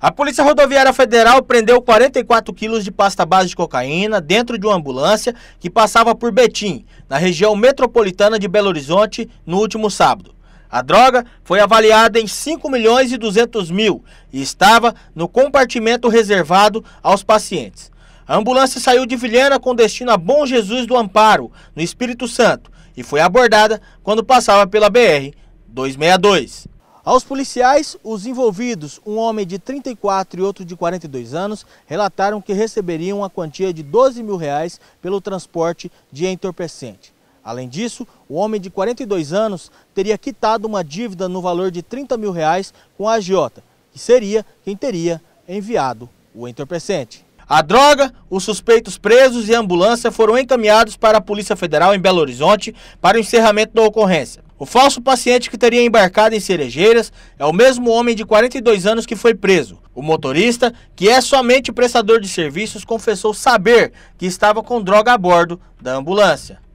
A Polícia Rodoviária Federal prendeu 44 quilos de pasta base de cocaína dentro de uma ambulância que passava por Betim, na região metropolitana de Belo Horizonte, no último sábado. A droga foi avaliada em 5 milhões e 200 mil e estava no compartimento reservado aos pacientes. A ambulância saiu de Vilhena com destino a Bom Jesus do Amparo, no Espírito Santo, e foi abordada quando passava pela BR 262. Aos policiais, os envolvidos, um homem de 34 e outro de 42 anos, relataram que receberiam a quantia de 12 mil reais pelo transporte de entorpecente. Além disso, o homem de 42 anos teria quitado uma dívida no valor de 30 mil reais com a agiota, que seria quem teria enviado o entorpecente. A droga, os suspeitos presos e a ambulância foram encaminhados para a Polícia Federal em Belo Horizonte para o encerramento da ocorrência. O falso paciente que teria embarcado em Cerejeiras é o mesmo homem de 42 anos que foi preso. O motorista, que é somente prestador de serviços, confessou saber que estava com droga a bordo da ambulância.